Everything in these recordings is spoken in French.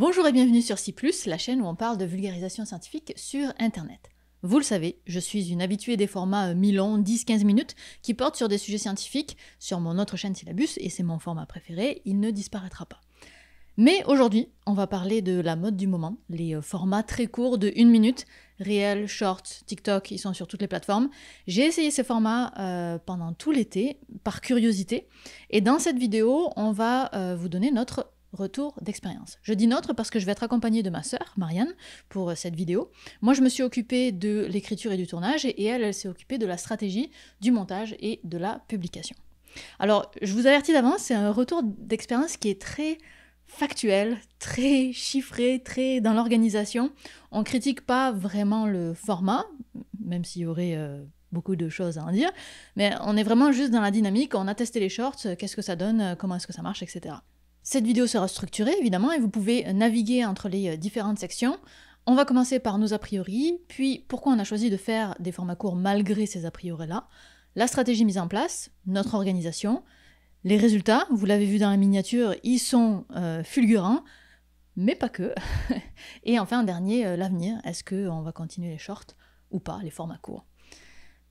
Bonjour et bienvenue sur C, la chaîne où on parle de vulgarisation scientifique sur Internet. Vous le savez, je suis une habituée des formats euh, mi-longs, 10-15 minutes, qui portent sur des sujets scientifiques sur mon autre chaîne Syllabus, et c'est mon format préféré, il ne disparaîtra pas. Mais aujourd'hui, on va parler de la mode du moment, les euh, formats très courts de 1 minute, réels, Short, TikTok, ils sont sur toutes les plateformes. J'ai essayé ces formats euh, pendant tout l'été, par curiosité, et dans cette vidéo, on va vous donner notre retour d'expérience. Je dis notre parce que je vais être accompagnée de ma sœur, Marianne, pour euh, cette vidéo. Moi, je me suis occupée de l'écriture et du tournage, et elle, elle s'est occupée de la stratégie, du montage et de la publication. Alors, je vous avertis d'avance, c'est un retour d'expérience qui est très factuel, très chiffré, très dans l'organisation. On critique pas vraiment le format, même s'il y aurait... Euh, beaucoup de choses à en dire, mais on est vraiment juste dans la dynamique, on a testé les shorts, euh, qu'est-ce que ça donne, comment est-ce que ça marche, etc. Cette vidéo sera structurée évidemment et vous pouvez naviguer entre les euh, différentes sections. On va commencer par nos a priori, puis pourquoi on a choisi de faire des formats courts malgré ces a priori-là, la stratégie mise en place, notre organisation, les résultats, vous l'avez vu dans la miniature, ils sont euh, fulgurants, mais pas que. et enfin, en dernier, euh, l'avenir. Est-ce qu'on va continuer les shorts ou pas, les formats courts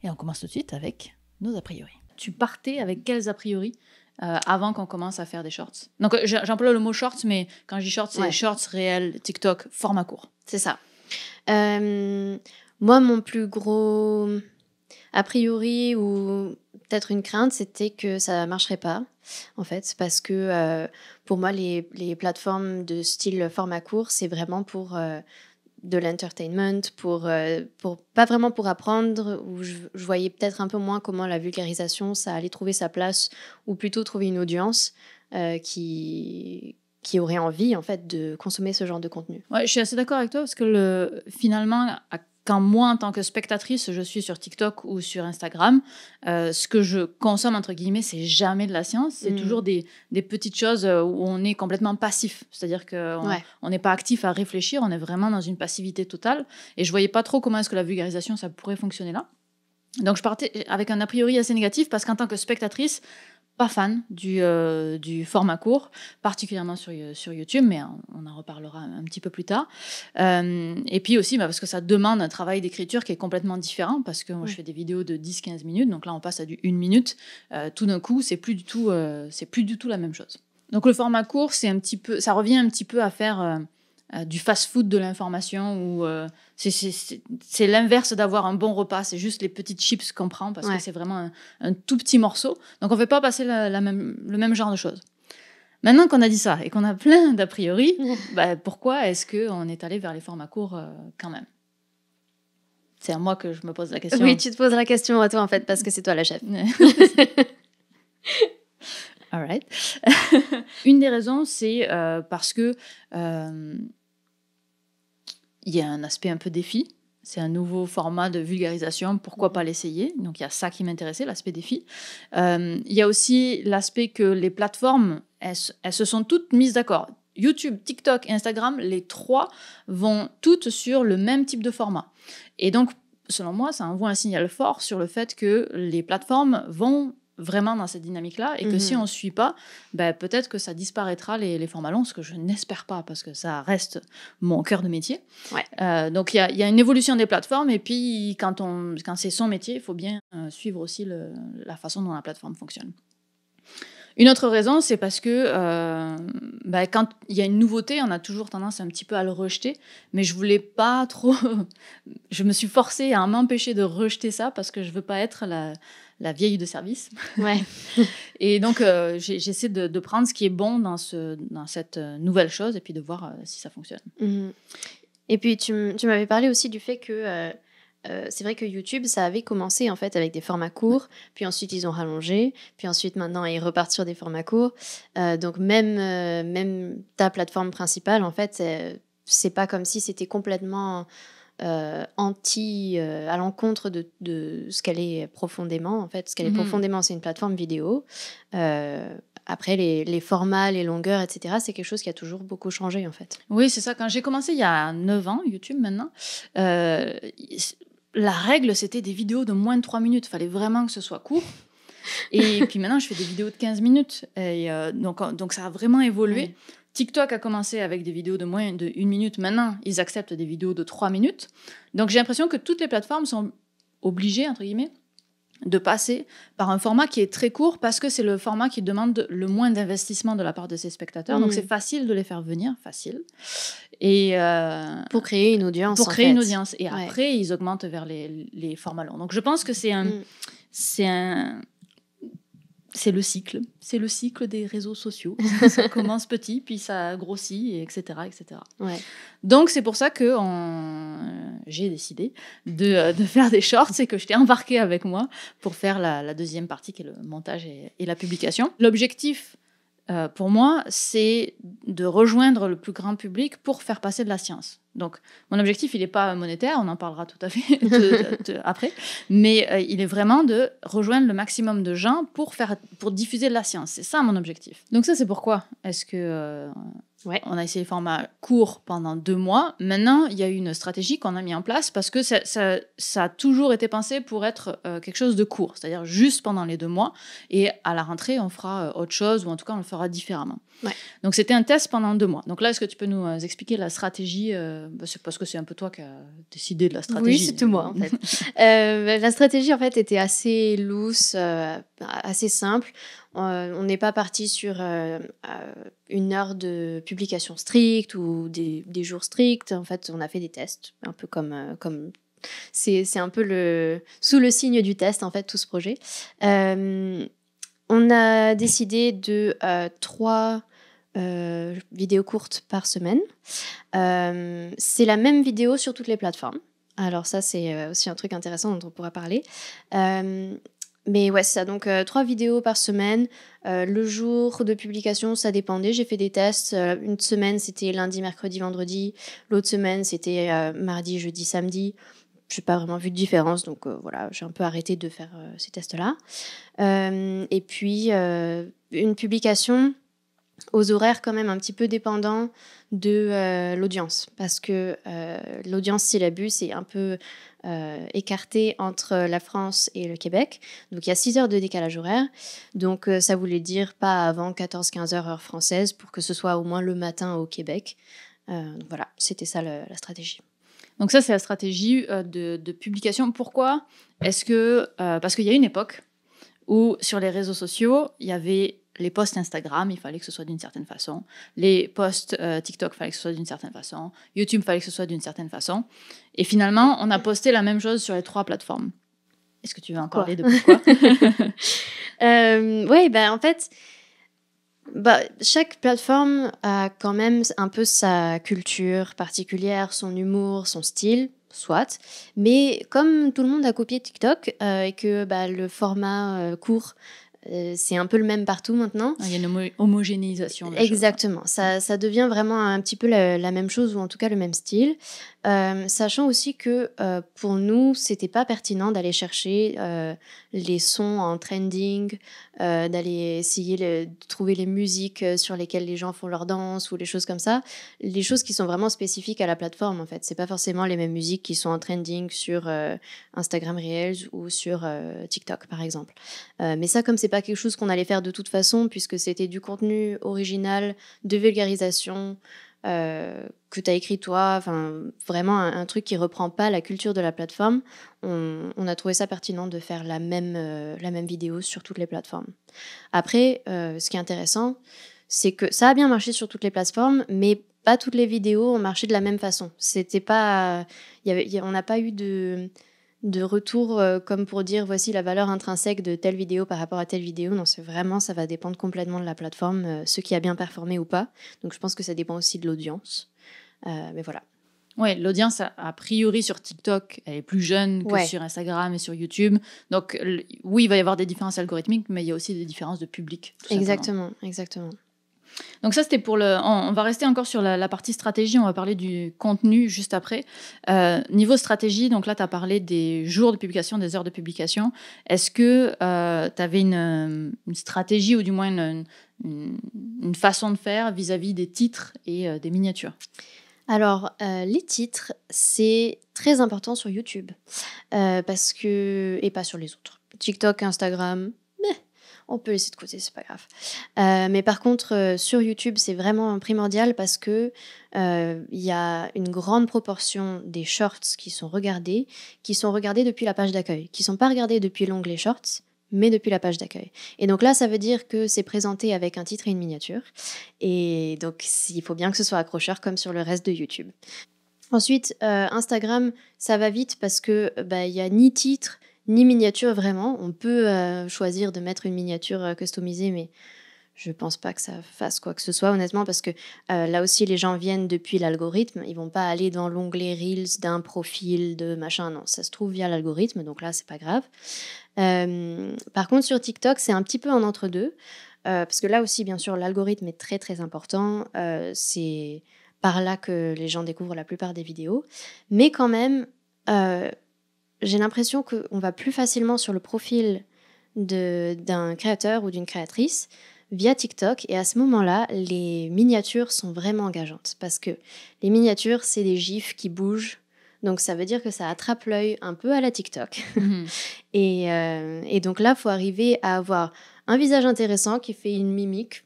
Et on commence tout de suite avec nos a priori. Tu partais avec quels a priori euh, avant qu'on commence à faire des shorts. Donc euh, j'emploie le mot shorts, mais quand je dis shorts, c'est ouais. shorts réels, TikTok, format court. C'est ça. Euh, moi, mon plus gros a priori ou peut-être une crainte, c'était que ça marcherait pas, en fait, parce que pour moi, les, les, plateformes de style format court, c'est vraiment pour de l'entertainment, pour, euh, pour, pas vraiment pour apprendre, où je, voyais peut-être un peu moins comment la vulgarisation, ça allait trouver sa place, ou plutôt trouver une audience euh, qui, qui aurait envie en fait de consommer ce genre de contenu. Ouais, je suis assez d'accord avec toi parce que finalement, à moi, en tant que spectatrice, je suis sur TikTok ou sur Instagram, euh, ce que je consomme, entre guillemets, c'est jamais de la science. C'est mm. toujours des, petites choses euh, où on est complètement passif. C'est-à-dire qu'on on n'est pas actif à réfléchir, on est vraiment dans une passivité totale. Et je voyais pas trop comment est-ce que la vulgarisation, ça pourrait fonctionner là. Donc je partais euh, avec un a priori assez négatif parce qu'en tant que spectatrice, pas fan du, euh, du format court, particulièrement sur, euh, sur YouTube, mais on, en reparlera un petit peu plus tard. Euh, et puis aussi, bah, parce que ça demande un travail d'écriture qui est complètement différent, parce que je fais des vidéos de 10-15 minutes, donc là, on passe à du 1 minute. tout d'un coup, c'est plus, du tout, c'est plus du tout la même chose. Donc le format court, c'est un petit peu, ça revient un petit peu à faire euh, du fast-food de l'information ou euh, c'est l'inverse d'avoir un bon repas, c'est juste les petites chips qu'on prend parce que c'est vraiment un, tout petit morceau. Donc on ne fait pas passer le même genre de choses. Maintenant qu'on a dit ça et qu'on a plein d'a priori, bah, pourquoi est-ce qu'on est allé vers les formats courts euh, quand même C'est à moi que je me pose la question. Oui, tu te poses la question à toi en fait parce que c'est toi la chef. All right. Une des raisons, c'est parce que il y a un aspect un peu défi. C'est un nouveau format de vulgarisation, pourquoi pas l'essayer Donc il y a ça qui m'intéressait, l'aspect défi. Euh, il y a aussi l'aspect que les plateformes, elles, se sont toutes mises d'accord. YouTube, TikTok et Instagram, les trois vont toutes sur le même type de format. Et donc, selon moi, ça envoie un signal fort sur le fait que les plateformes vont vraiment dans cette dynamique-là et que si mhm. on ne suit pas, bah, peut-être que ça disparaîtra les, les formats ce que je n'espère pas parce que ça reste mon cœur de métier. Euh, donc il y a, y a, une évolution des plateformes et puis quand, on, c'est son métier, il faut bien euh, suivre aussi la façon dont la plateforme fonctionne. Une autre raison, c'est parce que euh, bah, quand il y a une nouveauté, on a toujours tendance un petit peu à le rejeter. Mais je voulais pas trop. je me suis forcée à m'empêcher de rejeter ça parce que je veux pas être la, vieille de service. Ouais. et donc, euh, j'essaie de, prendre ce qui est bon dans, ce, dans cette euh, nouvelle chose et puis de voir si ça fonctionne. Mhm. Et puis, tu, tu m'avais parlé aussi du fait que euh, c'est vrai que YouTube, ça avait commencé en fait avec des formats courts, puis ensuite ils ont rallongé, puis ensuite maintenant ils repartent sur des formats courts. Euh, donc même, euh, même ta plateforme principale, en fait, c'est pas comme si c'était complètement anti, à l'encontre de, de, ce qu'elle est profondément. En fait, ce qu'elle est mhm. profondément, c'est une plateforme vidéo. Après, les, les, formats, les longueurs, etc., c'est quelque chose qui a toujours beaucoup changé, en fait. Oui, c'est ça. Quand j'ai commencé il y a 9 ans, YouTube maintenant, la règle, c'était des vidéos de moins de 3 minutes. Il Fallait vraiment que ce soit court. Et puis maintenant, je fais des vidéos de 15 minutes. Et euh, donc, donc, ça a vraiment évolué. TikTok a commencé avec des vidéos de moins de 1 minute. Maintenant, ils acceptent des vidéos de 3 minutes. Donc, j'ai l'impression que toutes les plateformes sont obligées, entre guillemets, de passer par un format qui est très court parce que c'est le format qui demande le moins d'investissement de la part de ses spectateurs. Donc mm. c'est facile de les faire venir, facile. Et euh, pour créer une audience. Pour créer une audience. Et après, ils augmentent vers les, les, formats longs. Donc je pense que c'est un, mm. c'est un, c'est le cycle. C'est le cycle des réseaux sociaux. ça commence petit, puis ça grossit, etc. etc. Donc, c'est pour ça que euh, j'ai décidé euh, de, faire des shorts et que je t'ai embarqué avec moi pour faire la, deuxième partie qui est le montage et la publication. L'objectif, euh, pour moi, c'est de rejoindre le plus grand public pour faire passer de la science. Donc, mon objectif, il n'est pas monétaire, on en parlera tout à fait après, mais euh, il est vraiment de rejoindre le maximum de gens pour, faire, pour diffuser de la science. C'est ça mon objectif. Donc ça, c'est pourquoi est-ce que euh, on a essayé le format court pendant deux mois. Maintenant, il y a une stratégie qu'on a mis en place parce que ça, a toujours été pensé pour être euh, quelque chose de court, c'est-à-dire juste pendant les deux mois. Et à la rentrée, on fera euh, autre chose ou en tout cas, on le fera différemment. Donc, c'était un test pendant deux mois. Donc là, est-ce que tu peux nous euh, expliquer la stratégie C'est parce que c'est un peu toi qui as décidé de la stratégie. Oui, c'est moi la stratégie en fait était assez loose, assez simple. Euh, on n'est pas parti sur euh, euh, une heure de publication stricte ou des, jours stricts. En fait, on a fait des tests, un peu comme... comme c'est, un peu le, sous le signe du test, en fait, tout ce projet. on a décidé de trois vidéos courtes par semaine. c'est la même vidéo sur toutes les plateformes. Alors ça, c'est aussi un truc intéressant dont on pourra parler. Euh, mais ouais, c'est ça. Donc, euh, trois vidéos par semaine. Euh, le jour de publication, ça dépendait. J'ai fait des tests. Euh, une semaine, c'était lundi, mercredi, vendredi. L'autre semaine, c'était mardi, jeudi, samedi. Je n'ai pas vraiment vu de différence. Donc, voilà, j'ai un peu arrêté de faire ces tests-là. et puis, une publication, aux horaires quand même un petit peu dépendants de euh, l'audience. Parce que euh, l'audience syllabus est un peu écarté euh, écartée entre la France et le Québec. Donc il y a 6 heures de décalage horaire. Donc euh, ça voulait dire pas avant 14-15 heures heure française pour que ce soit au moins le matin au Québec. donc voilà, c'était ça la stratégie. Donc ça, c'est la stratégie de, de, publication. Pourquoi Est-ce que... parce qu'il y a une époque où sur les réseaux sociaux, il y avait les posts Instagram, il fallait que ce soit d'une certaine façon. Les posts euh, TikTok, il fallait que ce soit d'une certaine façon. YouTube, il fallait que ce soit d'une certaine façon. Et finalement, on a posté la même chose sur les trois plateformes. Est-ce que tu veux encore parler de pourquoi euh, Oui, ben bah, en fait, bah, chaque plateforme a quand même un peu sa culture particulière, son humour, son style soit. Mais comme tout le monde a copié TikTok euh, et que bah, le format court euh, c'est un peu le même partout maintenant. Il y a une homogénéisation. Exactement. Ça, ça, devient vraiment un petit peu la, même chose ou en tout cas le même style. Euh, sachant aussi que euh, pour nous, c'était pas pertinent d'aller chercher les sons en trending, d'aller essayer de trouver les musiques sur lesquelles les gens font leur danse ou les choses comme ça. Les choses qui sont vraiment spécifiques à la plateforme en fait. C'est pas forcément les mêmes musiques qui sont en trending sur Instagram Reels ou sur TikTok par exemple. mais ça, comme c'est pas quelque chose qu'on allait faire de toute façon, puisque c'était du contenu original, de vulgarisation, euh, que tu as écrit toi, enfin vraiment un, truc qui reprend pas la culture de la plateforme, on, a trouvé ça pertinent de faire la même, euh, la même vidéo sur toutes les plateformes. Après, euh, ce qui est intéressant, c'est que ça a bien marché sur toutes les plateformes, mais pas toutes les vidéos ont marché de la même façon. C'était pas, y avait, on n'a pas eu de de retour euh, comme pour dire voici la valeur intrinsèque de telle vidéo par rapport à telle vidéo. Non, c'est vraiment, ça va dépendre complètement de la plateforme, euh, ce qui a bien performé ou pas. Donc je pense que ça dépend aussi de l'audience. Euh, mais voilà. Oui, l'audience, a, priori sur TikTok, elle est plus jeune que sur Instagram et sur YouTube. Donc oui, il va y avoir des différences algorithmiques, mais il y a aussi des différences de public. Exactement, exactement. Donc ça, c'était pour le... On, va rester encore sur la, partie stratégie, on va parler du contenu juste après. Euh, niveau stratégie, donc là, tu as parlé des jours de publication, des heures de publication. Est-ce que euh, tu avais une, stratégie ou du moins une, façon de faire vis-à-vis des titres et euh, des miniatures alors, les titres, c'est très important sur YouTube, parce que et pas sur les autres. TikTok, Instagram, on peut laisser de côté, c'est pas grave. Euh, mais par contre, euh, sur YouTube, c'est vraiment primordial parce que euh, il y a une grande proportion des shorts qui sont regardés, qui sont regardés depuis la page d'accueil, qui sont pas regardés depuis l'onglet shorts, mais depuis la page d'accueil. Et donc là, ça veut dire que c'est présenté avec un titre et une miniature. Et donc, il faut bien que ce soit accrocheur comme sur le reste de YouTube. Ensuite, Instagram, ça va vite parce que bah, il a ni titre ni miniature vraiment. On peut euh, choisir de mettre une miniature euh, customisée, mais je pense pas que ça fasse quoi que ce soit, honnêtement, parce que euh, là aussi, les gens viennent depuis l'algorithme. Ils vont pas aller dans l'onglet Reels d'un profil, de machin. Non, ça se trouve via l'algorithme, donc là, c'est pas grave. par contre, sur TikTok, c'est un petit peu en entre-deux, parce que là aussi, bien sûr, l'algorithme est très très important. c'est par là que les gens découvrent la plupart des vidéos. Mais quand même, j'ai l'impression qu'on va plus facilement sur le profil d'un créateur ou d'une créatrice via TikTok et à ce moment-là, les miniatures sont vraiment engageantes parce que les miniatures, c'est des gifs qui bougent. Donc ça veut dire que ça attrape l'œil un peu à la TikTok. Mhm. Euh, et, donc là, il faut arriver à avoir un visage intéressant qui fait une mimique,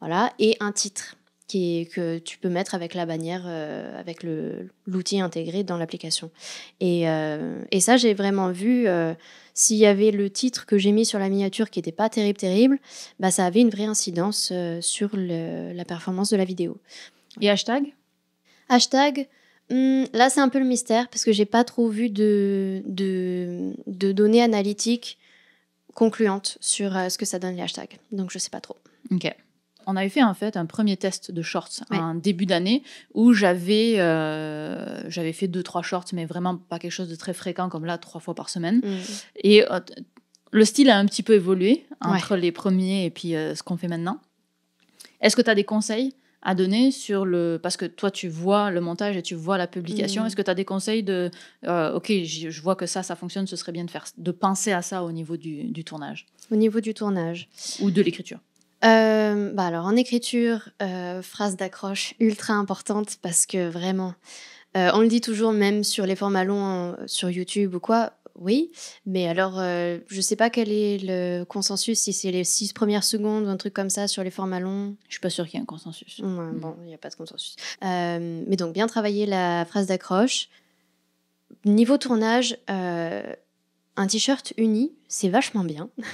voilà, et un titre que tu peux mettre avec la bannière, euh, avec avec l'outil intégré dans l'application. Et, euh, ça, j'ai vraiment vu, euh, s'il y avait le titre que j'ai mis sur la miniature qui n'était pas terrible, terrible, bah, ça avait une vraie incidence sur la performance de la vidéo. Et hashtag Hashtag, hmm, là c'est un peu le mystère parce que j'ai pas trop vu de, de, de données analytiques concluantes sur ce que ça donne les hashtags. Donc je sais pas trop. Ok on avait fait en fait un premier test de shorts en début d'année où j'avais euh, j'avais fait deux trois shorts, mais vraiment pas quelque chose de très fréquent comme là trois fois par semaine. Mm. Et euh, le style a un petit peu évolué entre les premiers et puis euh, ce qu'on fait maintenant. Est-ce que tu as des conseils à donner sur le parce que toi tu vois le montage et tu vois la publication mm. est-ce que tu as des conseils de ok je vois que ça ça fonctionne ce serait bien de faire de penser à ça au niveau du tournage au niveau du tournage ou de l'écriture euh, bah alors en écriture, euh, phrase d'accroche ultra importante parce que vraiment, euh, on le dit toujours même sur les formats longs sur YouTube ou quoi, oui, mais alors je sais pas quel est le consensus, si c'est les six premières secondes ou un truc comme ça sur les formats longs. Je suis pas sûre qu'il y ait un consensus. Bon, mm. il n'y a pas de consensus. mais donc bien travailler la phrase d'accroche. Niveau tournage, un t-shirt uni, c'est vachement bien.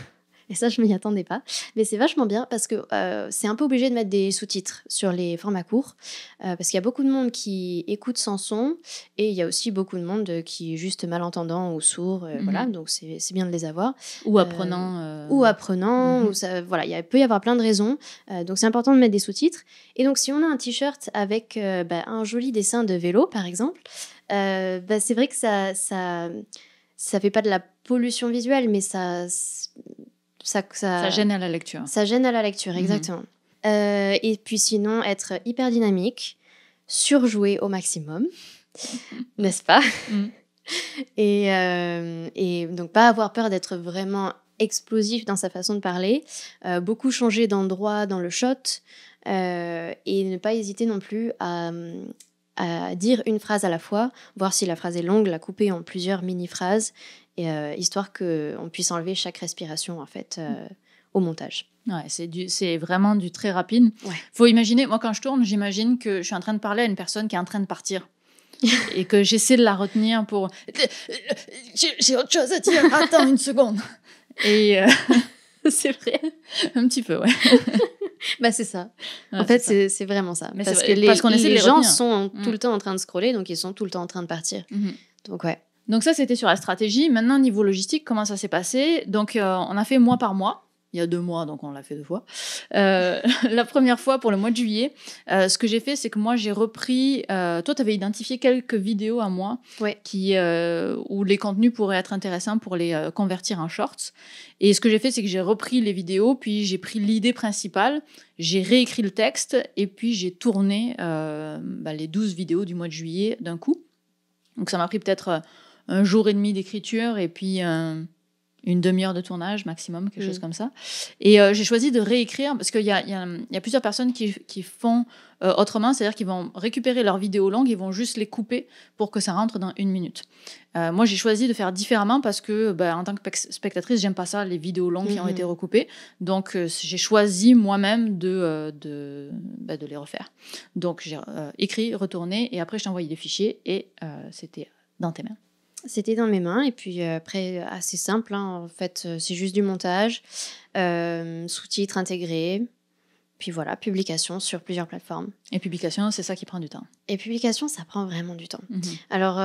Et ça, je m'y attendais pas. Mais c'est vachement bien parce que euh, c'est un peu obligé de mettre des sous-titres sur les formats courts. Euh, parce qu'il y a beaucoup de monde qui écoute sans son. Et il y a aussi beaucoup de monde euh, qui est juste malentendant ou sourd. Voilà, mhm. donc c'est bien de les avoir. Ou apprenant. Ou apprenant. Mhm. voilà, il peut y avoir plein de raisons. donc c'est important de mettre des sous-titres. Et donc si on a un t-shirt avec bah, un joli dessin de vélo, par exemple, bah, c'est vrai que ça... ça ça fait pas de la pollution visuelle, mais ça, ça, ça, gêne à la lecture. Ça gêne à la lecture, mhm. exactement. Euh, et puis sinon, être hyper dynamique, surjouer au maximum, n'est-ce pas mhm. et, euh, et, donc pas avoir peur d'être vraiment explosif dans sa façon de parler, euh, beaucoup changer d'endroit dans le shot, et ne pas hésiter non plus à, à dire une phrase à la fois, voir si la phrase est longue, la couper en plusieurs mini-phrases et, euh, histoire qu'on puisse enlever chaque respiration en fait euh, au montage. Ouais, c'est, du, c'est vraiment du très rapide. Il Faut imaginer, moi quand je tourne, j'imagine que je suis en train de parler à une personne qui est en train de partir. et que j'essaie de la retenir pour... Euh, j'ai autre chose à dire, attends une seconde. Et c'est vrai, un petit peu, ouais. bah c'est ça. en fait, c'est, vraiment ça. parce, que les, gens sont mm. tout le temps en train de scroller, donc ils sont tout le temps en train de partir. Mm-hmm. Donc ouais. Donc ça, c'était sur la stratégie. Maintenant, niveau logistique, comment ça s'est passé Donc, euh, on a fait mois par mois. Il y a deux mois, donc on l'a fait deux fois. Euh, la première fois, pour le mois de juillet, euh, ce que j'ai fait, c'est que moi, j'ai repris... toi, tu avais identifié quelques vidéos à moi qui, où les contenus pourraient être intéressants pour les convertir en shorts. Et ce que j'ai fait, c'est que j'ai repris les vidéos, puis j'ai pris l'idée principale, j'ai réécrit le texte, et puis j'ai tourné bah, les 12 vidéos du mois de juillet d'un coup. Donc ça m'a pris peut-être un jour et demi d'écriture et puis une demi-heure de tournage maximum, quelque mm. chose comme ça. Et euh, j'ai choisi de réécrire parce qu'il y a, y a, plusieurs personnes qui, qui font euh, autrement, c'est-à-dire qu'ils vont récupérer leurs vidéos longues, ils vont juste les couper pour que ça rentre dans une minute. Euh, moi, j'ai choisi de faire différemment parce que, ben, en tant que spectatrice, j'aime pas ça, les vidéos longues qui ont mm-hmm. été recoupées. Donc, j'ai choisi moi-même de, de, ben, de, les refaire. Donc, j'ai écrit, retourné et après, je t'ai envoyé des fichiers et c'était dans tes mains. C'était dans mes mains. Et puis euh, après, assez simple. Hein, en fait, euh, c'est juste du montage, euh, sous-titres intégrés. Puis voilà, publication sur plusieurs plateformes. Et publication, c'est ça qui prend du temps. Et publication, ça prend vraiment du temps. Mhm. Alors,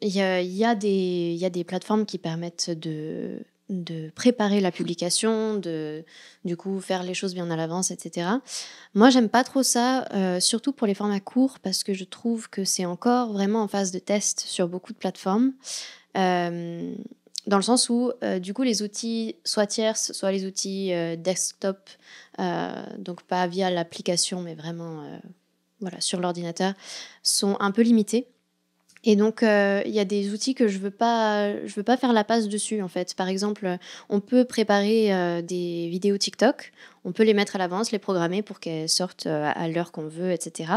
il y a, y, a, des plateformes qui permettent de, de préparer la publication, de du coup faire les choses bien à l'avance, etc. Moi, j'aime pas trop ça, euh, surtout pour les formats courts, parce que je trouve que c'est encore vraiment en phase de test sur beaucoup de plateformes, euh, dans le sens où euh, du coup les outils soit tierces, soit les outils desktop, donc pas via l'application, mais vraiment sur l'ordinateur, sont un peu limités. Et donc, euh, il y a des outils que je veux veux pas faire la passe dessus en fait. Par exemple, on peut préparer euh, des vidéos TikTok, on peut les mettre à l'avance, les programmer pour qu'elles sortent euh, à l'heure qu'on veut, etc.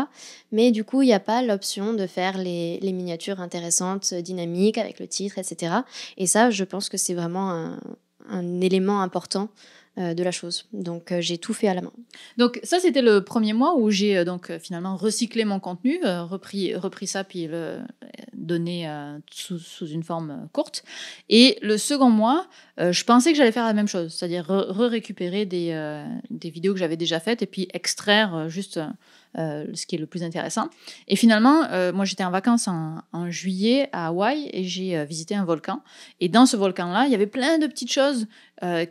Mais du coup, il n'y a pas l'option de faire les, miniatures intéressantes, dynamiques avec le titre, etc. Et ça, je pense que c'est vraiment un élément important euh, de la chose. Donc euh, j'ai tout fait à la main. Donc ça c'était le premier mois où j'ai euh, donc finalement recyclé mon contenu, repris, repris ça puis le donné sous, une forme courte. Et le second mois, je pensais que j'allais faire la même chose, c'est-à-dire récupérer des vidéos que j'avais déjà faites et puis extraire juste euh, ce qui est le plus intéressant. Et finalement, euh, moi j'étais en vacances en, juillet à Hawaï et j'ai euh, visité un volcan. Et dans ce volcan-là, il y avait plein de petites choses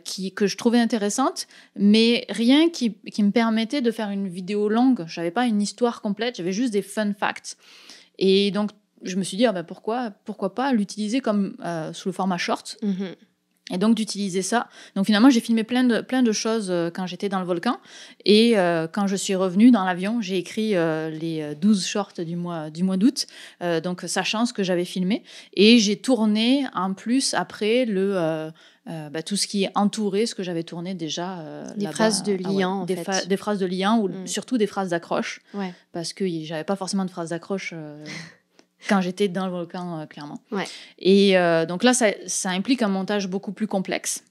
qui, que je trouvais intéressantes, mais rien qui, me permettait de faire une vidéo longue. Je n'avais pas une histoire complète, j'avais juste des fun facts. Et donc, je me suis dit, ah ben pourquoi, pourquoi pas l'utiliser comme sous le format short mhm. Et donc d'utiliser ça. Donc finalement, j'ai filmé plein de, plein de choses euh, quand j'étais dans le volcan. Et euh, quand je suis revenue dans l'avion, j'ai écrit euh, les 12 shorts du mois, du mois d'août, donc sachant ce que j'avais filmé. Et j'ai tourné en plus après le... Bah, tout ce qui est entouré, ce que j'avais tourné déjà. des phrases de ah liant, en des, fait. des phrases de liant, ou mm. surtout des phrases d'accroche. Ouais. Parce que j'avais pas forcément de phrases d'accroche quand j'étais dans le volcan, euh, clairement. Et euh, donc là, ça, implique un montage beaucoup plus complexe.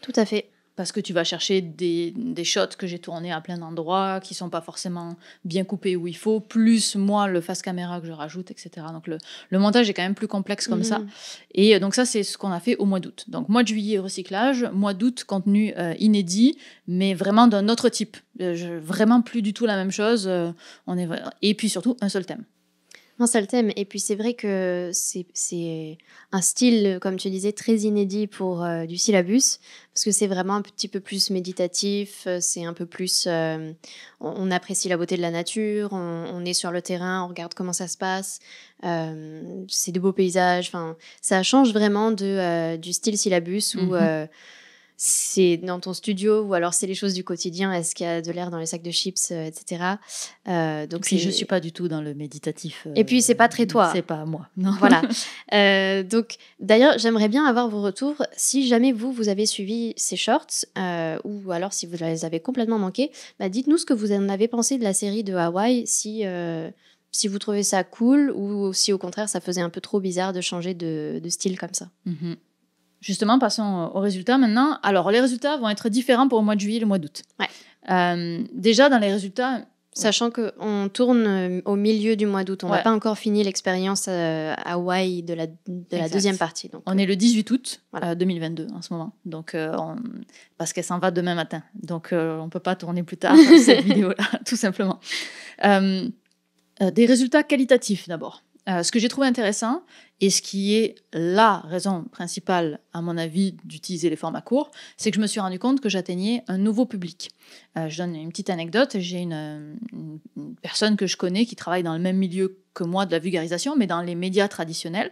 Tout à fait parce que tu vas chercher des, des shots que j'ai tournés à plein d'endroits, qui sont pas forcément bien coupés où il faut, plus moi le face caméra que je rajoute, etc. Donc le, le montage est quand même plus complexe comme ça. Mhm. Et euh, donc ça, c'est ce qu'on a fait au mois d'août. Donc mois de juillet, recyclage, mois d'août, contenu inédit, mais vraiment d'un autre type. vraiment plus du tout la même chose. on est... Et puis surtout, un seul thème. Un le thème. Et puis c'est vrai que c'est un style, comme tu disais, très inédit pour euh, du syllabus, parce que c'est vraiment un petit peu plus méditatif, euh, c'est un peu plus... Euh, on, apprécie la beauté de la nature, on, est sur le terrain, on regarde comment ça se passe, c'est de beaux paysages, enfin, ça change vraiment de, du style syllabus où... Mm-hmm c'est dans ton studio ou alors c'est les choses du quotidien Est-ce qu'il y a de l'air dans les sacs de chips, euh, etc. Euh, donc si je suis pas du tout dans le méditatif. Euh, et puis c'est pas très toi. C'est pas moi. Non. Voilà. Euh, donc d'ailleurs j'aimerais bien avoir vos retours. Si jamais vous vous avez suivi ces shorts ou alors si vous les avez complètement manqués, bah, dites-nous ce que vous en avez pensé de la série de Hawaï. Si si vous trouvez ça cool ou si au contraire ça faisait un peu trop bizarre de changer de, style comme ça. Mhm justement, passons aux résultats maintenant. Alors, les résultats vont être différents pour le mois de juillet et le mois d'août. Euh, déjà, dans les résultats. Sachant qu'on tourne euh, au milieu du mois d'août, on n'a pas encore fini l'expérience à euh, Hawaï de la, deuxième partie. on est le 18 août 2022 en ce moment, donc, parce qu'elle s'en va demain matin. Donc on ne peut pas tourner plus tard cette vidéo-là, tout simplement. des résultats qualitatifs d'abord. Euh, ce que j'ai trouvé intéressant, et ce qui est la raison principale, à mon avis, d'utiliser les formats courts, c'est que je me suis rendu compte que j'atteignais un nouveau public. Euh, je donne une petite anecdote. J'ai une, personne que je connais qui travaille dans le même milieu que moi de la vulgarisation, mais dans les médias traditionnels.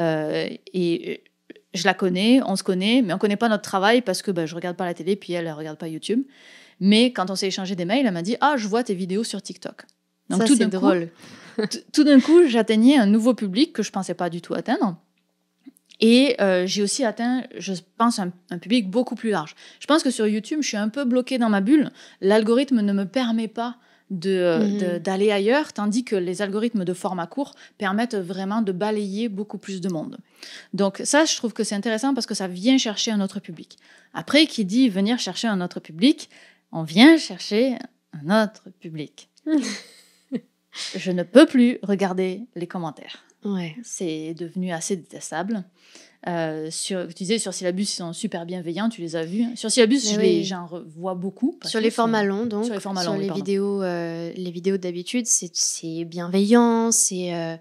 Euh, et je la connais, on se connaît, mais on ne connaît pas notre travail parce que ben, je ne regarde pas la télé, puis elle ne regarde pas YouTube. Mais quand on s'est échangé des mails, elle m'a dit Ah, je vois tes vidéos sur TikTok. Donc Ça, tout drôle tout d'un coup, j'atteignais un nouveau public que je ne pensais pas du tout atteindre. Et euh, j'ai aussi atteint, je pense, un, public beaucoup plus large. Je pense que sur YouTube, je suis un peu bloquée dans ma bulle. L'algorithme ne me permet pas euh, mhm. d'aller de, ailleurs, tandis que les algorithmes de format court permettent vraiment de balayer beaucoup plus de monde. Donc ça, je trouve que c'est intéressant parce que ça vient chercher un autre public. Après, qui dit venir chercher un autre public, on vient chercher un autre public. je ne peux plus regarder les commentaires. Ouais. C'est devenu assez détestable. Euh, sur, tu disais, sur Syllabus, ils sont super bienveillants, tu les as vus. Sur Syllabus, j'en revois beaucoup. Sur les formats longs, donc. Sur les vidéos, euh, les vidéos d'habitude, c'est bienveillant, euh,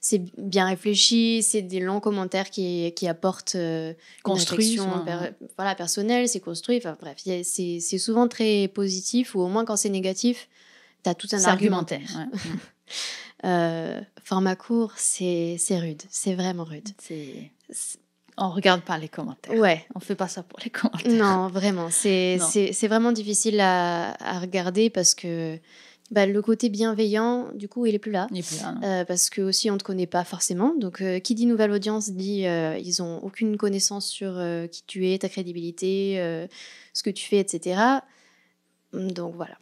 c'est. bien réfléchi, c'est des longs commentaires qui, apportent une voilà, personnelle, c'est construit, bref, c'est souvent très positif, ou au moins quand c'est négatif, tu tout un argumentaire. Euh, format court, c'est rude, c'est vraiment rude. C'est on regarde pas les commentaires. Ouais. On fait pas ça pour les commentaires. Non, vraiment. C'est vraiment difficile à, regarder parce que bah, le côté bienveillant, du coup, il est plus là. Euh, parce que aussi, on ne te connaît pas forcément. Donc, euh, qui dit nouvelle audience dit ils ont aucune connaissance sur qui tu es, ta crédibilité, ce que tu fais, etc. Donc voilà.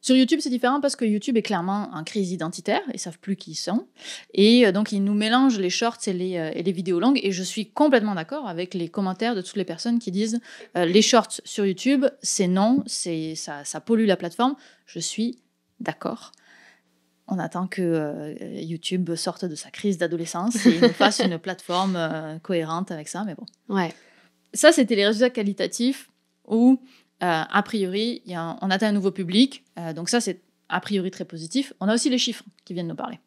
Sur YouTube, c'est différent parce que YouTube est clairement en crise identitaire, ils savent plus qui ils sont. Et euh, donc, ils nous mélangent les shorts euh, et les, vidéos longues. Et je suis complètement d'accord avec les commentaires de toutes les personnes qui disent euh, les shorts sur YouTube, c'est non, c'est ça, pollue la plateforme. Je suis d'accord. On attend que YouTube sorte de sa crise d'adolescence et nous fasse une plateforme cohérente avec ça, mais bon. Ouais. Ça, c'était les résultats qualitatifs où euh, a priori, on atteint un nouveau public. Euh, donc ça, c'est a priori très positif. On a aussi les chiffres qui viennent nous parler.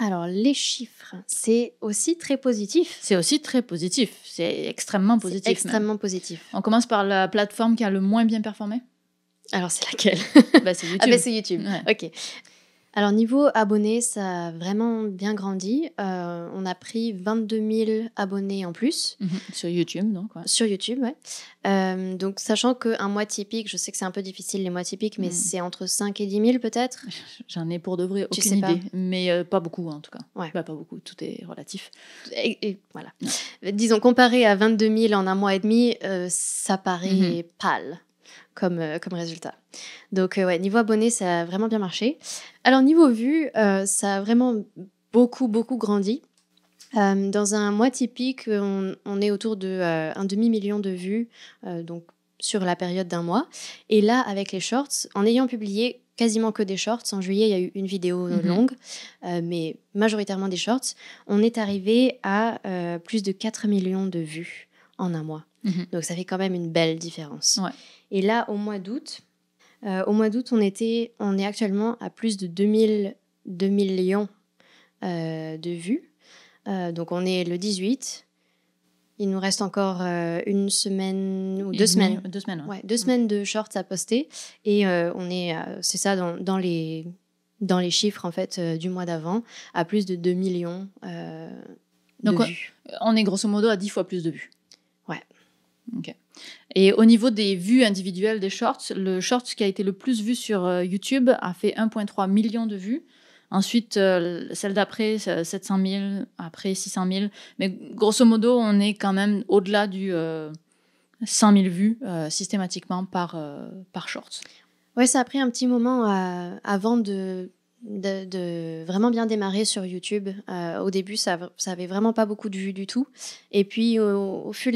Alors, les chiffres, c'est aussi très positif. C'est aussi très positif. C'est extrêmement positif. Extrêmement positif. On commence par la plateforme qui a le moins bien performé. Alors, c'est laquelle bah, ah, bah, C'est YouTube. Ah, c'est YouTube. Ok. Alors niveau abonnés, ça a vraiment bien grandi. Euh, on a pris 22 000 abonnés en plus. Mhm. Sur YouTube, non Sur YouTube, oui. Euh, donc sachant qu'un mois typique, je sais que c'est un peu difficile les mois typiques, mais mhm. c'est entre 5 et 10 000 peut-être. J'en ai pour de vrai aucune idée, mais euh, pas beaucoup hein, en tout cas. Ouais. Bah, pas beaucoup, tout est relatif. Et, voilà. Disons, comparé à 22 000 en un mois et demi, ça paraît mhm. pâle. Comme, comme résultat. Donc, ouais, niveau abonnés, ça a vraiment bien marché. Alors niveau vue, euh, ça a vraiment beaucoup, beaucoup grandi. Euh, dans un mois typique, on, est autour de euh, un demi-million de vues, donc sur la période d'un mois. Et là, avec les shorts, en ayant publié quasiment que des shorts, en juillet, il y a eu une vidéo mhm. longue, mais majoritairement des shorts, on est arrivé à plus de 4 millions de vues en un mois. Mhm. Donc ça fait quand même une belle différence. Et là, au mois d'août, euh, au mois d'août, on, on est actuellement à plus de 2000, 2 millions euh, de vues. Euh, donc on est le 18. Il nous reste encore une semaine ou deux semaines. Deux semaines, deux mm. semaines de shorts à poster. Et on est, c'est ça, dans, les, dans les chiffres en fait du mois d'avant, à plus de 2 millions de donc, On est grosso modo à 10 fois plus de vues. Ouais. Ok. Et au niveau des vues individuelles des shorts, le short qui a été le plus vu sur euh, YouTube a fait 1,3 million de vues. Ensuite, euh, celle d'après, 700 euh, 000, après 600 000. Mais grosso modo, on est quand même au-delà du 100 000 vues systématiquement par, par short. Ouais, ça a pris un petit moment avant de de, vraiment bien démarrer sur YouTube. Euh, au début, ça, n'avait avait vraiment pas beaucoup de vues du tout. Et puis, au, fur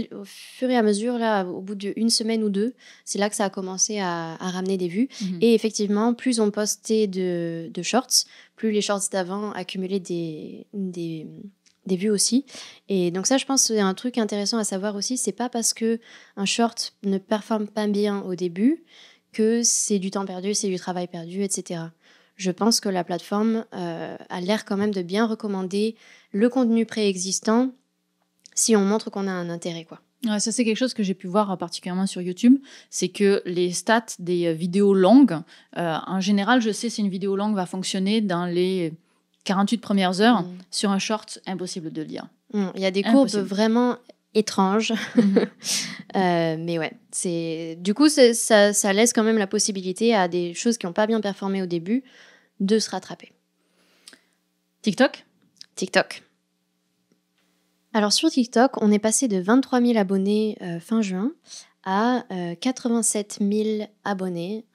et à mesure, là, au bout d'une semaine ou deux, c'est là que ça a commencé à, ramener des vues. Mhm. Et effectivement, plus on postait de, shorts, plus les shorts d'avant accumulaient des, des, vues aussi. Et donc ça, je pense, c'est un truc intéressant à savoir aussi. C'est pas parce que un short ne performe pas bien au début que c'est du temps perdu, c'est du travail perdu, etc je pense que la plateforme euh, a l'air quand même de bien recommander le contenu préexistant si on montre qu'on a un intérêt, quoi. ça, c'est quelque chose que j'ai pu voir euh, particulièrement sur YouTube. C'est que les stats des euh, vidéos longues, en général, je sais si une vidéo longue va fonctionner dans les 48 premières heures. Mm. Sur un short, impossible de lire. Mm, il y a des courbes vraiment étrange. Mhm. Euh, mais ouais, c'est du coup ça, laisse quand même la possibilité à des choses qui n'ont pas bien performé au début de se rattraper. TikTok TikTok. Alors sur TikTok, on est passé de 23 000 abonnés euh, fin juin à 87 euh, 000 abonnés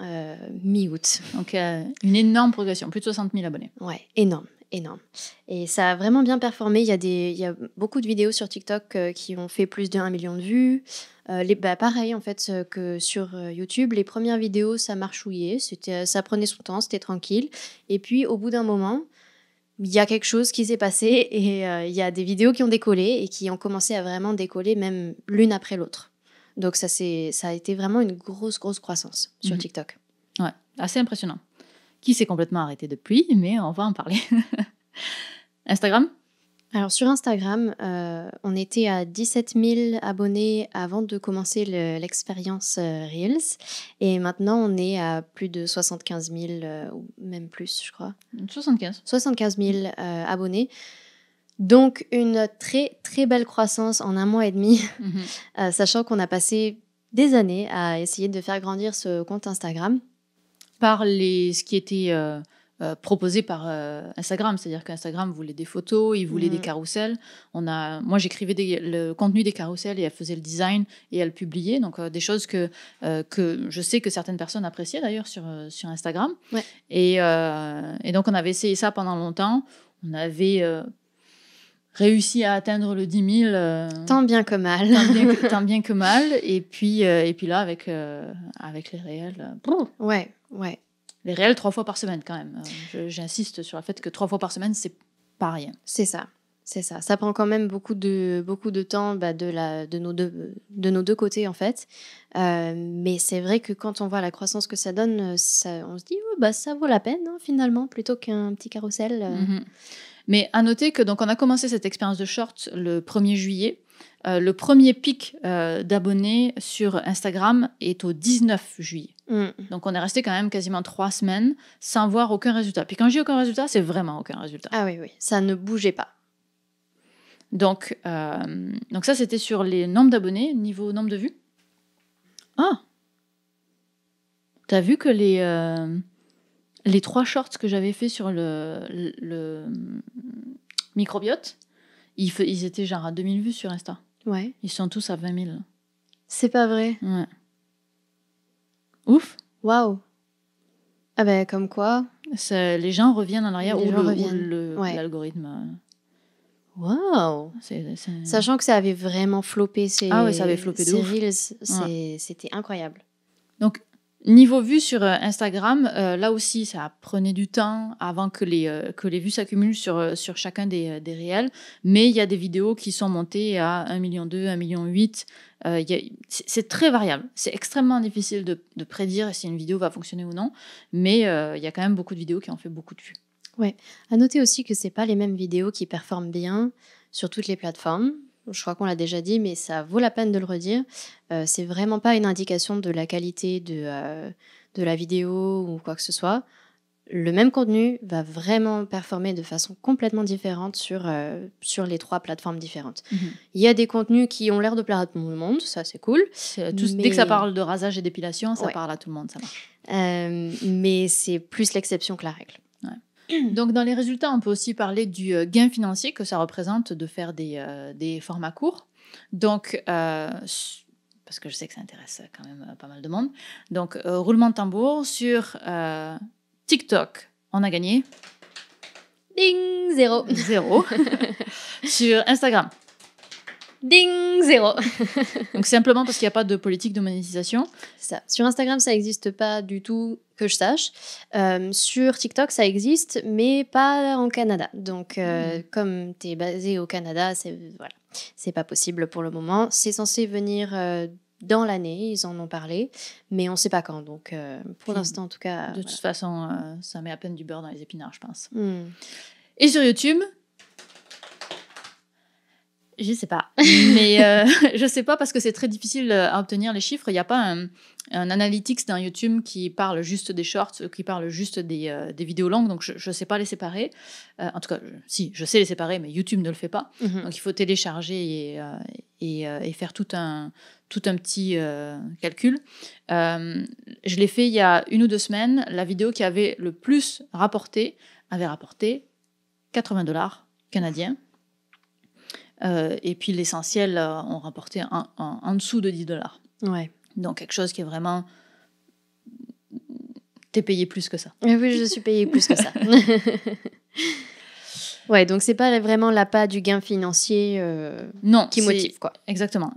mi-août. Donc une énorme progression, plus de 60 000 abonnés. Ouais, énorme énorme. Et ça a vraiment bien performé. Il y a, des, il y a beaucoup de vidéos sur TikTok euh, qui ont fait plus de 1 million de vues. Euh, les, bah, pareil, en fait, que sur euh, YouTube, les premières vidéos, ça marchouillait. C'était, ça prenait son temps, c'était tranquille. Et puis, au bout d'un moment, il y a quelque chose qui s'est passé et il y a des vidéos qui ont décollé et qui ont commencé à vraiment décoller, même l'une après l'autre. Donc, ça, c'est, ça a été vraiment une grosse, grosse croissance sur mhm. TikTok. Ouais, assez impressionnant qui s'est complètement arrêté depuis, mais on va en parler. Instagram alors sur Instagram, euh, on était à 17 000 abonnés avant de commencer l'expérience euh, Reels. Et maintenant, on est à plus de 75 000, euh, ou même plus, je crois. 75. 75 000 abonnés. Donc une très très belle croissance en un mois et demi, mhm. sachant qu'on a passé des années à essayer de faire grandir ce compte Instagram par les, ce qui était euh, euh, proposé par euh, Instagram. C'est-à-dire qu'Instagram voulait des photos, il voulait des mm. carousels. On a, moi, j'écrivais le contenu des carousels et elle faisait le design et elle publiait. Donc, des choses que, que je sais que certaines personnes appréciaient d'ailleurs sur, sur Instagram. Ouais. Et, et, donc, on avait essayé ça pendant longtemps. On avait réussi à atteindre le 10 000. tant bien que mal. Tant bien que, mal. Et puis, et puis là, avec, avec les réels. ouais. Ouais. Les réels trois fois par semaine quand même. Euh, j'insiste sur le fait que trois fois par semaine, c'est pas rien. C'est ça. C'est ça. Ça prend quand même beaucoup de, beaucoup de temps bah, de, la, de, nos deux, de nos deux côtés, en fait. Euh, mais c'est vrai que quand on voit la croissance que ça donne, euh, ça, on se dit, oh, bah, ça vaut la peine, hein, finalement, plutôt qu'un petit carrousel. Mm-hmm. Mais à noter que donc on a commencé cette expérience de short le 1er juillet. Euh, le premier pic euh, d'abonnés sur Instagram est au 19 juillet. Mm. Donc on est resté quand même quasiment trois semaines sans voir aucun résultat. Puis quand j'ai aucun résultat, c'est vraiment aucun résultat. Ah oui, oui, ça ne bougeait pas. Donc, euh, donc ça, c'était sur les nombres d'abonnés, niveau nombre de vues. Ah T'as vu que les les trois shorts que j'avais fait sur le, microbiote, ils, étaient genre à 2000 vues sur Insta. Ouais. Ils sont tous à 20 000. C'est pas vrai. Ouais. Ouf. Waouh. Ah ben, comme quoi. les gens reviennent en arrière les ou l'algorithme. le Sachant que ça avait vraiment floppé. Ces... Ah ouais ça avait floppé c'était incroyable. Donc, Niveau vues sur euh, Instagram, euh, là aussi, ça prenait du temps avant que les, euh, que les vues s'accumulent sur, sur chacun des, réels. Mais il y a des vidéos qui sont montées à 1,2 million, 1,8 million. c'est très variable. C'est extrêmement difficile de, prédire si une vidéo va fonctionner ou non. Mais il y a quand même beaucoup de vidéos qui ont fait beaucoup de vues. Ouais. À noter aussi que ce pas les mêmes vidéos qui performent bien sur toutes les plateformes je crois qu'on l'a déjà dit, mais ça vaut la peine de le redire. Euh, c'est vraiment pas une indication de la qualité de, euh, de la vidéo ou quoi que ce soit. Le même contenu va vraiment performer de façon complètement différente sur, euh, sur les trois plateformes différentes. Mhm. Il y a des contenus qui ont l'air de plaire à tout le monde, ça c'est cool. Tout, Dès que ça parle de rasage et d'épilation, ça parle à tout le monde, ça mais c'est plus l'exception que la règle. Donc, dans les résultats, on peut aussi parler du euh, gain financier que ça représente de faire des, euh, formats courts. Donc, euh, parce que je sais que ça intéresse quand même pas mal de monde. Donc, roulement de tambour sur TikTok, on a gagné. Ding Zéro. Zéro. sur Instagram, Ding Zéro Donc simplement parce qu'il n'y a pas de politique de monétisation ça. Sur Instagram, ça n'existe pas du tout, que je sache. Euh, sur TikTok, ça existe, mais pas en Canada. Donc, euh, hmm. comme tu es basé au Canada, c'est voilà, pas possible pour le moment. C'est censé venir... Euh, dans l'année, ils en ont parlé, mais on ne sait pas quand. Donc, pour l'instant, en tout cas. De toute façon, ça met à peine du beurre dans les épinards, je pense. Hmm. Et sur YouTube, je sais pas. Mais euh, je sais pas parce que c'est très difficile euh, à obtenir les chiffres. Il n'y a pas un, analytics d'un YouTube qui parle juste des shorts, euh, qui parle juste des, vidéos longues. Donc, je ne sais pas les séparer. en tout cas, si, je sais les séparer, mais YouTube ne le fait pas. Mhm. Donc, il faut télécharger et, et, et, faire tout un, tout un petit calcul. je l'ai fait il y a une ou deux semaines. La vidéo qui avait le plus rapporté avait rapporté 80 dollars canadiens euh, et puis l'essentiel euh, on rapportait en, dessous de 10 dollars. Donc quelque chose qui est vraiment t'es payé plus que ça. Ah oui, je suis payé plus que ça. ouais, donc c'est pas vraiment l'appât du gain financier euh, qui motive quoi. Exactement.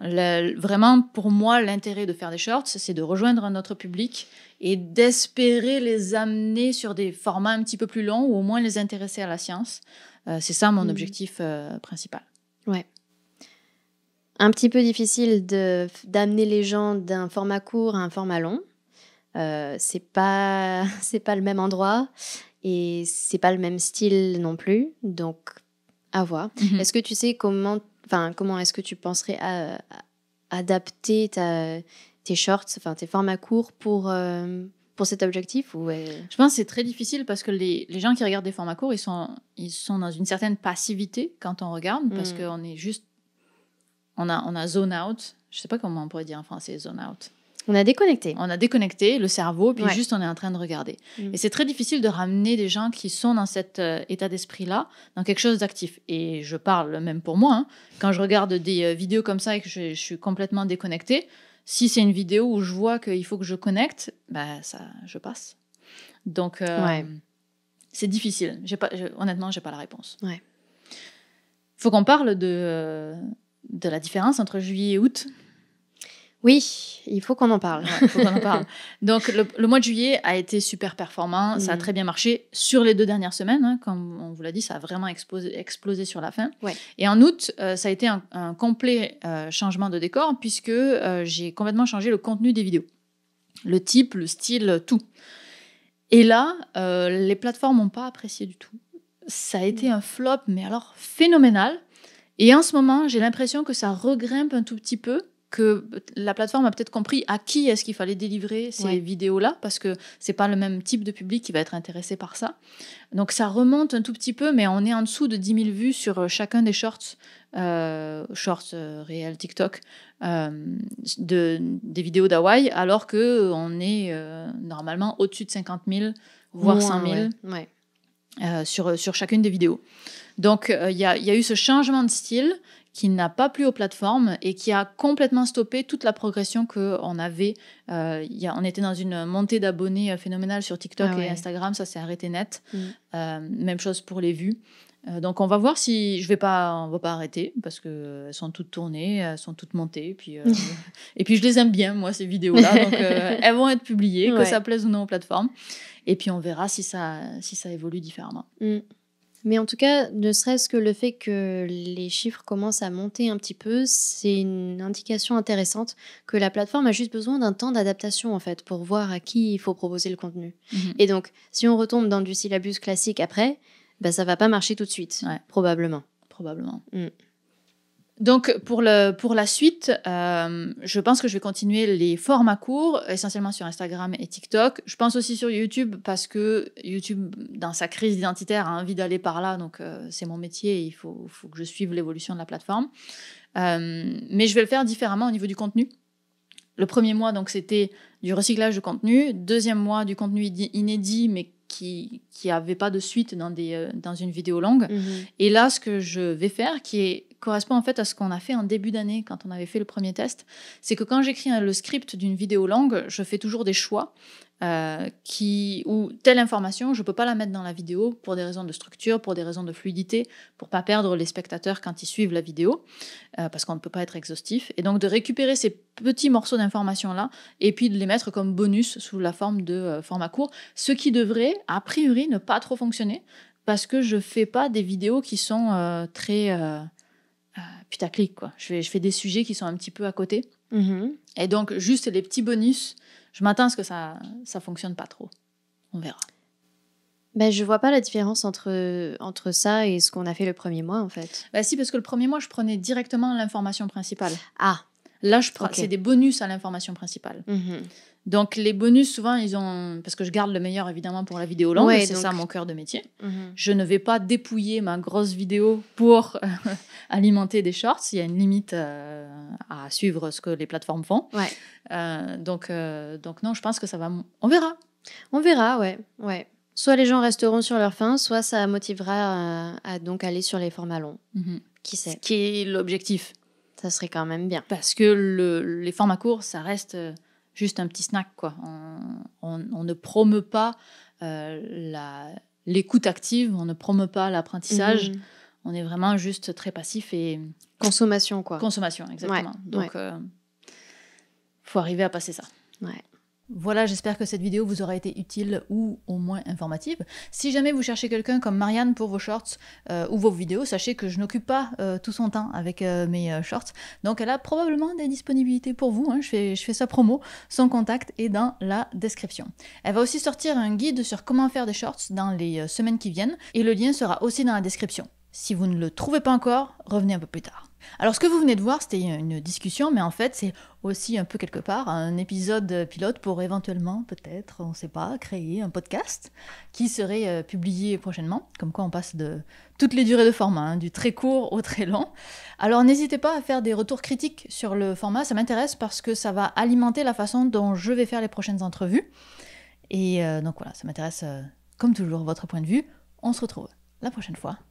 vraiment, pour moi, l'intérêt de faire des shorts, c'est de rejoindre notre public et d'espérer les amener sur des formats un petit peu plus longs ou au moins les intéresser à la science. c'est ça mon mm. objectif principal. Ouais. Un petit peu difficile de d'amener les gens d'un format court à un format long. Euh, c'est pas c'est pas le même endroit et c'est pas le même style non plus. Donc à voir. Mhm. Est-ce que tu sais comment enfin comment est-ce que tu penserais à, adapter ta, tes shorts, enfin tes formats courts pour euh, pour cet objectif ou Je pense que c'est très difficile parce que les, gens qui regardent des formats courts, ils sont, ils sont dans une certaine passivité quand on regarde mm. parce qu'on est juste. On a, on a zone out. Je sais pas comment on pourrait dire en français zone out. On a déconnecté. On a déconnecté le cerveau, puis juste on est en train de regarder. Mm. Et c'est très difficile de ramener des gens qui sont dans cet euh, état d'esprit-là, dans quelque chose d'actif. Et je parle même pour moi, hein. quand je regarde des euh, vidéos comme ça et que je, je suis complètement déconnectée, si c'est une vidéo où je vois qu'il faut que je connecte, bah, ça, je passe. Donc, euh, c'est difficile. J'ai pas, je, honnêtement, j'ai pas la réponse. Il Faut qu'on parle de, euh, de la différence entre juillet et août oui, il faut qu'on en parle. Donc le, mois de juillet a été super performant, ça a mm. très bien marché sur les deux dernières semaines, hein. comme on vous l'a dit, ça a vraiment explosé, sur la fin. Et en août, euh, ça a été un, complet euh, changement de décor puisque euh, j'ai complètement changé le contenu des vidéos, le type, le style, tout. Et là, les plateformes n'ont pas apprécié du tout. Ça a été mm. un flop, mais alors phénoménal. Et en ce moment, j'ai l'impression que ça regrimpe un tout petit peu que la plateforme a peut-être compris à qui est-ce qu'il fallait délivrer ces vidéos-là, parce que c'est pas le même type de public qui va être intéressé par ça. Donc ça remonte un tout petit peu, mais on est en dessous de 10 000 vues sur euh, chacun des shorts, euh, shorts euh, réels TikTok, de, des vidéos d'Hawaï, alors que on est normalement au-dessus de 50 000, voire 100 000 sur, sur chacune des vidéos. Donc il y a, y, a eu ce changement de style qui n'a pas plu aux plateformes et qui a complètement stoppé toute la progression qu'on avait. Euh, y on était dans une montée d'abonnés euh, phénoménale sur TikTok ah et Instagram, ça s'est arrêté net. Mm. Euh, même chose pour les vues. donc on va voir si je vais pas, on va pas arrêter parce que sont toutes tournées, elles sont toutes montées, et puis je les aime bien moi ces vidéos là, donc elles vont être publiées, que ça plaise ou non aux plateformes, et puis on verra si ça évolue différemment. Mm. Mais en tout cas, ne serait-ce que le fait que les chiffres commencent à monter un petit peu, c'est une indication intéressante que la plateforme a juste besoin d'un temps d'adaptation en fait pour voir à qui il faut proposer le contenu. Mhm. Et donc, si on retombe dans du syllabus classique après, bah, ça va pas marcher tout de suite, probablement. Probablement. Mm. Donc pour, le, pour la suite, euh, je pense que je vais continuer les formats courts, essentiellement sur Instagram et TikTok. Je pense aussi sur YouTube parce que YouTube, dans sa crise identitaire, a envie d'aller par là. Donc euh, c'est mon métier, il faut, que je suive l'évolution de la plateforme. Euh, mais je vais le faire différemment au niveau du contenu. Le premier mois, donc c'était du recyclage de contenu. Deuxième mois, du contenu inédit, mais qui qui pas de suite dans, des, euh, dans une vidéo longue. Mhm. Et là, ce que je vais faire, qui correspond en fait à ce qu'on a fait en début d'année quand on avait fait le premier test, c'est que quand j'écris le script d'une vidéo longue, je fais toujours des choix. Euh, qui, ou telle information, je ne peux pas la mettre dans la vidéo pour des raisons de structure, pour des raisons de fluidité, pour pas perdre les spectateurs quand ils suivent la vidéo, euh, parce qu'on ne peut pas être exhaustif. Et donc de récupérer ces petits morceaux d'informations-là, et puis de les mettre comme bonus sous la forme de euh, format court, ce qui devrait, a priori, ne pas trop fonctionner, parce que je fais pas des vidéos qui sont très putaclic. Quoi. Je fais, des sujets qui sont un petit peu à côté. Mm-hmm. Et donc juste les petits bonus je m'attends à ce que ça ça fonctionne pas trop. On verra. Ben, je vois pas la différence entre, entre ça et ce qu'on a fait le premier mois, en fait. Ben, si, parce que le premier mois, je prenais directement l'information principale. Ah. Là, je prends. C'est des bonus à l'information principale. Mhm. Donc les bonus, souvent, ils ont... Parce que je garde le meilleur, évidemment, pour la vidéo longue, c'est ça mon cœur de métier. Mhm. Je ne vais pas dépouiller ma grosse vidéo pour alimenter des shorts. Il y a une limite euh, à suivre ce que les plateformes font. Euh, donc, euh, donc non, je pense que ça va... On verra. On verra, ouais. ouais. Soit les gens resteront sur leur faim, soit ça motivera à, donc aller sur les formats longs. Mhm. Qui sait Ce qui est l'objectif. Ça serait quand même bien. Parce que les formats courts, ça reste juste un petit snack. Quoi. On, ne promeut pas euh, l'écoute active, on ne promeut pas l'apprentissage. Mmh. On est vraiment juste très passif et... Consommation, quoi. Consommation, exactement. Donc, euh, faut arriver à passer ça. Ouais. Voilà, j'espère que cette vidéo vous aura été utile ou au moins informative. Si jamais vous cherchez quelqu'un comme Marianne pour vos shorts euh, ou vos vidéos, sachez que je n'occupe pas euh, tout son temps avec euh, mes shorts. Donc elle a probablement des disponibilités pour vous. Hein. Je, fais, je fais sa promo. Son contact est dans la description. Elle va aussi sortir un guide sur comment faire des shorts dans les semaines qui viennent et le lien sera aussi dans la description. Si vous ne le trouvez pas encore, revenez un peu plus tard. Alors, ce que vous venez de voir, c'était une discussion, mais en fait, c'est aussi un peu quelque part un épisode pilote pour éventuellement, peut-être, on ne sait pas, créer un podcast qui serait euh, publié prochainement. Comme quoi, on passe de toutes les durées de format, hein, du très court au très long. Alors, n'hésitez pas à faire des retours critiques sur le format, ça m'intéresse parce que ça va alimenter la façon dont je vais faire les prochaines entrevues. Et euh, donc voilà, ça m'intéresse, euh, comme toujours, votre point de vue. On se retrouve la prochaine fois.